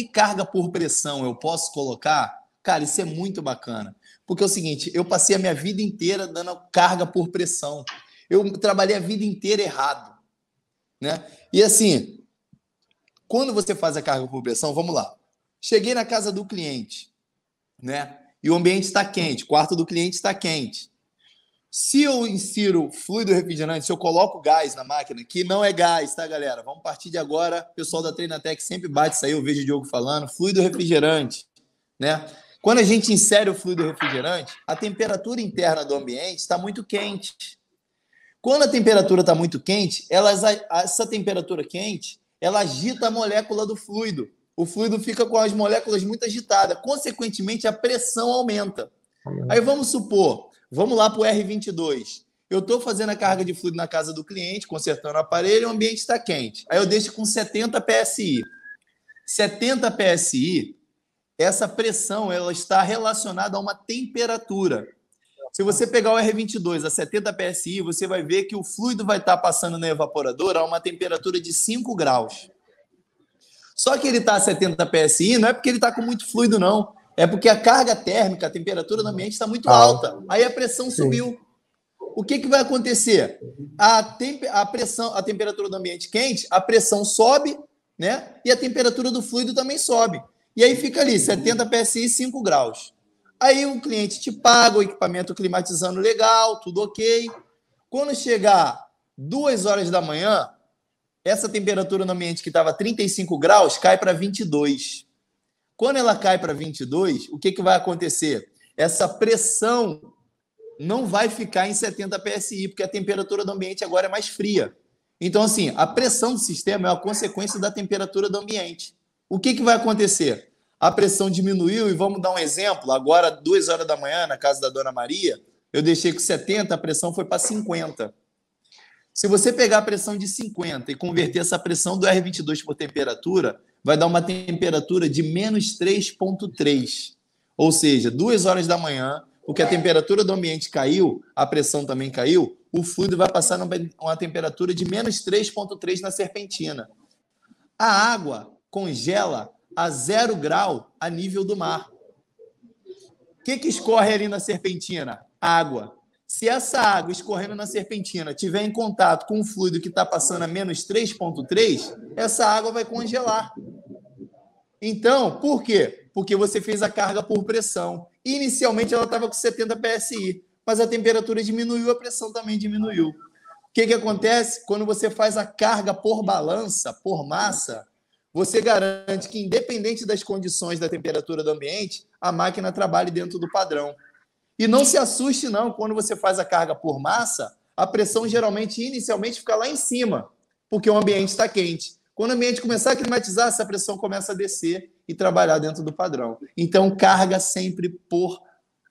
E carga por pressão eu posso colocar? Cara, isso é muito bacana. Porque é o seguinte, eu passei a minha vida inteira dando carga por pressão. Eu trabalhei a vida inteira errado. Né? E assim, quando você faz a carga por pressão, vamos lá. Cheguei na casa do cliente, né? E o ambiente está quente, o quarto do cliente está quente. Se eu insiro fluido refrigerante, se eu coloco gás na máquina, que não é gás, tá, galera? Vamos partir de agora. O pessoal da Treinatec sempre bate isso aí, eu vejo o Diogo falando. Fluido refrigerante, né? Quando a gente insere o fluido refrigerante, a temperatura interna do ambiente está muito quente. Quando a temperatura está muito quente, ela, essa temperatura quente, ela agita a molécula do fluido. O fluido fica com as moléculas muito agitadas. Consequentemente, a pressão aumenta. Aí vamos supor Vamos lá para o R22. Eu estou fazendo a carga de fluido na casa do cliente, consertando o aparelho, o ambiente está quente. Aí eu deixo com 70 PSI. 70 PSI, essa pressão ela está relacionada a uma temperatura. Se você pegar o R22 a 70 PSI, você vai ver que o fluido vai estar tá passando na evaporadora a uma temperatura de 5 graus. Só que ele está a 70 PSI não é porque ele está com muito fluido, não. É porque a carga térmica, a temperatura do ambiente está muito alta. Aí a pressão Sim. subiu. O que, que vai acontecer? A, temp a pressão, a temperatura do ambiente quente, a pressão sobe, né? E a temperatura do fluido também sobe. E aí fica ali, 70 PSI, 5 graus. Aí o cliente te paga o equipamento climatizando legal, tudo ok. Quando chegar duas horas da manhã, essa temperatura no ambiente que estava 35 graus cai para 22. Quando ela cai para 22, o que, que vai acontecer? Essa pressão não vai ficar em 70 psi, porque a temperatura do ambiente agora é mais fria. Então, assim, a pressão do sistema é uma consequência da temperatura do ambiente. O que, que vai acontecer? A pressão diminuiu, e vamos dar um exemplo. Agora, duas horas da manhã, na casa da dona Maria, eu deixei com 70, a pressão foi para 50. Se você pegar a pressão de 50 e converter essa pressão do R22 por temperatura, vai dar uma temperatura de menos 3,3. Ou seja, duas horas da manhã, o que a temperatura do ambiente caiu, a pressão também caiu, o fluido vai passar uma temperatura de menos 3,3 na serpentina. A água congela a zero grau a nível do mar. O que, que escorre ali na serpentina? Água. Se essa água escorrendo na serpentina tiver em contato com um fluido que está passando a menos 3,3, essa água vai congelar. Então, por quê? Porque você fez a carga por pressão. Inicialmente ela estava com 70 psi, mas a temperatura diminuiu, a pressão também diminuiu. O que, que acontece? Quando você faz a carga por balança, por massa, você garante que, independente das condições da temperatura do ambiente, a máquina trabalhe dentro do padrão. E não se assuste, não, quando você faz a carga por massa, a pressão geralmente, inicialmente, fica lá em cima, porque o ambiente está quente. Quando o ambiente começar a climatizar, essa pressão começa a descer e trabalhar dentro do padrão. Então, carga sempre por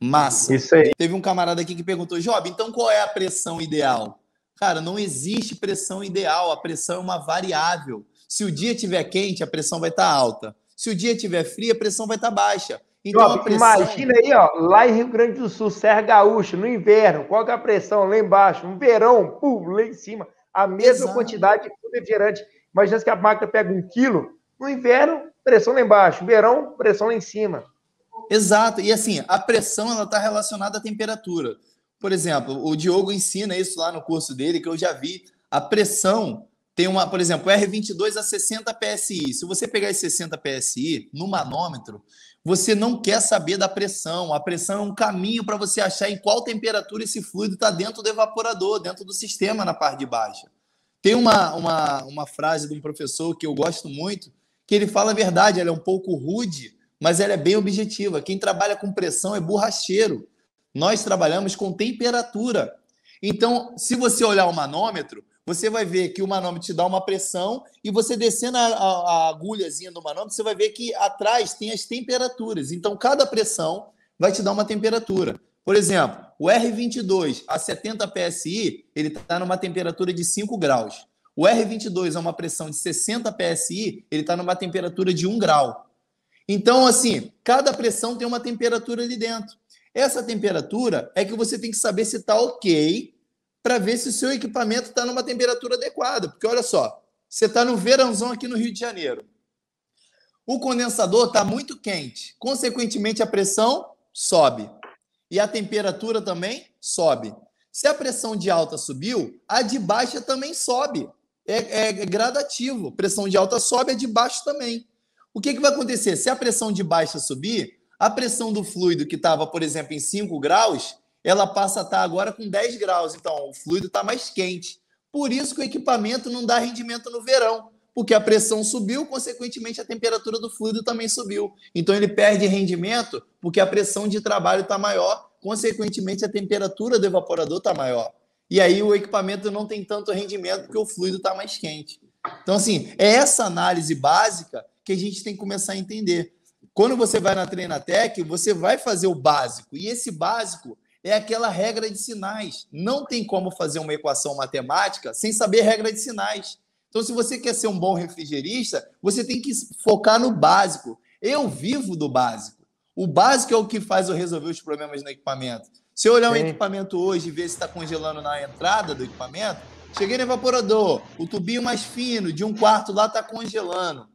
massa. Isso aí. Teve um camarada aqui que perguntou, Job, então qual é a pressão ideal? Cara, não existe pressão ideal, a pressão é uma variável. Se o dia estiver quente, a pressão vai estar tá alta. Se o dia estiver frio, a pressão vai estar tá baixa. Então, pressão... Imagina aí, ó, lá em Rio Grande do Sul, Serra Gaúcha, no inverno, qual que é a pressão lá embaixo? Um verão, pum, lá em cima, a mesma Exato. quantidade de refrigerante. Imagina que a máquina pega um quilo, no inverno, pressão lá embaixo, verão, pressão lá em cima. Exato, e assim, a pressão ela está relacionada à temperatura. Por exemplo, o Diogo ensina isso lá no curso dele, que eu já vi. A pressão tem uma, por exemplo, R22 a 60 PSI. Se você pegar esse 60 PSI no manômetro, você não quer saber da pressão. A pressão é um caminho para você achar em qual temperatura esse fluido está dentro do evaporador, dentro do sistema, na parte de baixa. Tem uma, uma, uma frase de um professor que eu gosto muito, que ele fala a verdade, ela é um pouco rude, mas ela é bem objetiva. Quem trabalha com pressão é borracheiro. Nós trabalhamos com temperatura. Então, se você olhar o manômetro, você vai ver que o manômetro te dá uma pressão e você descendo a, a, a agulhazinha do manômetro, você vai ver que atrás tem as temperaturas. Então, cada pressão vai te dar uma temperatura. Por exemplo, o R22 a 70 PSI, ele está numa temperatura de 5 graus. O R22 a uma pressão de 60 PSI, ele está numa temperatura de 1 grau. Então, assim, cada pressão tem uma temperatura ali dentro. Essa temperatura é que você tem que saber se está ok para ver se o seu equipamento está numa temperatura adequada. Porque olha só, você está no verãozão aqui no Rio de Janeiro. O condensador está muito quente, consequentemente a pressão sobe e a temperatura também sobe. Se a pressão de alta subiu, a de baixa também sobe. É, é, é gradativo. Pressão de alta sobe, a de baixo também. O que, que vai acontecer? Se a pressão de baixa subir, a pressão do fluido que estava, por exemplo, em 5 graus, ela passa a estar tá agora com 10 graus, então o fluido está mais quente. Por isso que o equipamento não dá rendimento no verão, porque a pressão subiu, consequentemente a temperatura do fluido também subiu. Então ele perde rendimento porque a pressão de trabalho está maior, consequentemente a temperatura do evaporador está maior. E aí o equipamento não tem tanto rendimento porque o fluido está mais quente. Então, assim, é essa análise básica que a gente tem que começar a entender. Quando você vai na Treinatec, você vai fazer o básico. E esse básico é aquela regra de sinais. Não tem como fazer uma equação matemática sem saber regra de sinais. Então, se você quer ser um bom refrigerista, você tem que focar no básico. Eu vivo do básico. O básico é o que faz eu resolver os problemas no equipamento. Se eu olhar o um equipamento hoje e ver se está congelando na entrada do equipamento, cheguei no evaporador, o tubinho mais fino, de um quarto lá, está congelando.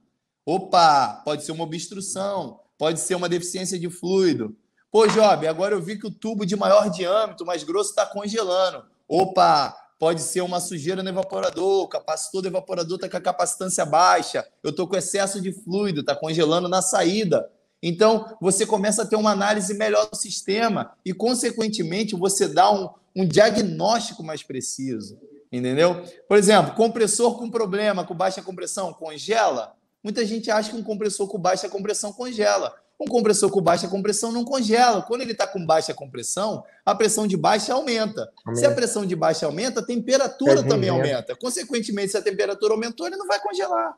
Opa, pode ser uma obstrução, pode ser uma deficiência de fluido, Pô, Job, agora eu vi que o tubo de maior diâmetro, mais grosso, está congelando. Opa, pode ser uma sujeira no evaporador, o capacitor do evaporador está com a capacitância baixa, eu estou com excesso de fluido, está congelando na saída. Então, você começa a ter uma análise melhor do sistema e, consequentemente, você dá um, um diagnóstico mais preciso. Entendeu? Por exemplo, compressor com problema, com baixa compressão, congela? Muita gente acha que um compressor com baixa compressão congela. Um compressor com baixa compressão não congela. Quando ele está com baixa compressão, a pressão de baixa aumenta. aumenta. Se a pressão de baixa aumenta, a temperatura é também aumenta. Consequentemente, se a temperatura aumentou, ele não vai congelar.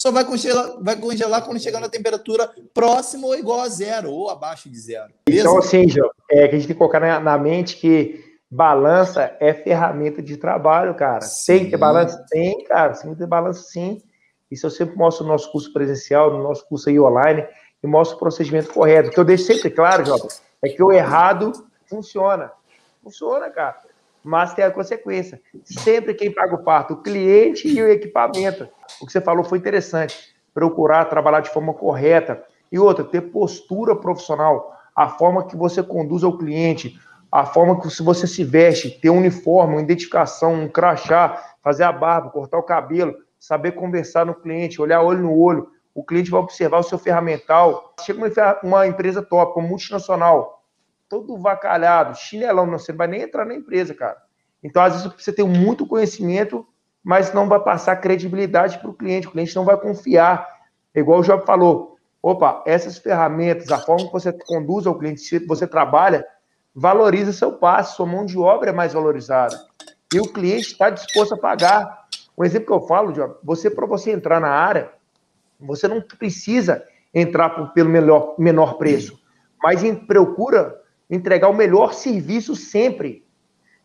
Só vai congelar, vai congelar quando chegar na temperatura próxima ou igual a zero, ou abaixo de zero. Então, Beleza? Então, assim, João, é, que a gente tem que colocar na, na mente que balança é ferramenta de trabalho, cara. Sim. Tem que ter balança? Tem, cara. Tem que ter balança, sim. Isso eu sempre mostro no nosso curso presencial, no nosso curso aí online e mostra o procedimento correto. O que eu deixo sempre claro, Jota, é que o errado funciona. Funciona, cara. Mas tem a consequência. Sempre quem paga o parto, o cliente e o equipamento. O que você falou foi interessante. Procurar trabalhar de forma correta. E outra, ter postura profissional. A forma que você conduz ao cliente, a forma que você se veste, ter um uniforme, uma identificação, um crachá, fazer a barba, cortar o cabelo, saber conversar no cliente, olhar olho no olho o cliente vai observar o seu ferramental. Chega uma, empresa top, uma multinacional, todo vacalhado, chinelão, não, você não vai nem entrar na empresa, cara. Então, às vezes, você tem muito conhecimento, mas não vai passar credibilidade para o cliente. O cliente não vai confiar. É igual o Job falou. Opa, essas ferramentas, a forma que você conduz ao cliente, se você trabalha, valoriza seu passo, sua mão de obra é mais valorizada. E o cliente está disposto a pagar. Um exemplo que eu falo, Job, você, para você entrar na área, você não precisa entrar por, pelo melhor, menor preço, mas em, procura entregar o melhor serviço sempre.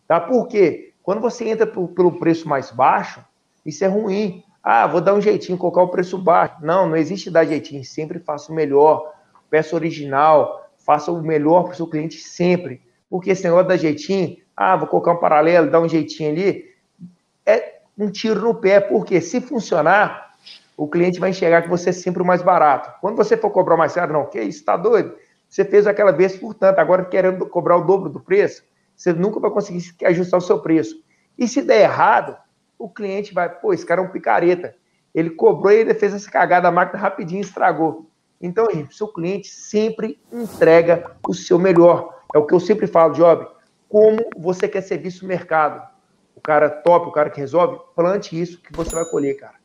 Tá? Porque quando você entra por, pelo preço mais baixo, isso é ruim. Ah, vou dar um jeitinho, colocar o preço baixo. Não, não existe dar jeitinho. Sempre faça o melhor, peça original, faça o melhor para o seu cliente sempre. Porque esse negócio da jeitinho, ah, vou colocar um paralelo, dar um jeitinho ali, é um tiro no pé. Porque se funcionar, o cliente vai enxergar que você é sempre o mais barato. Quando você for cobrar mais caro, não, que isso, está doido? Você fez aquela vez por tanto, agora querendo cobrar o dobro do preço, você nunca vai conseguir ajustar o seu preço. E se der errado, o cliente vai, pô, esse cara é um picareta. Ele cobrou e ele fez essa cagada, a máquina rapidinho estragou. Então, gente, seu cliente sempre entrega o seu melhor. É o que eu sempre falo, Job. Como você quer ser visto no mercado? O cara é top, o cara que resolve, plante isso que você vai colher, cara.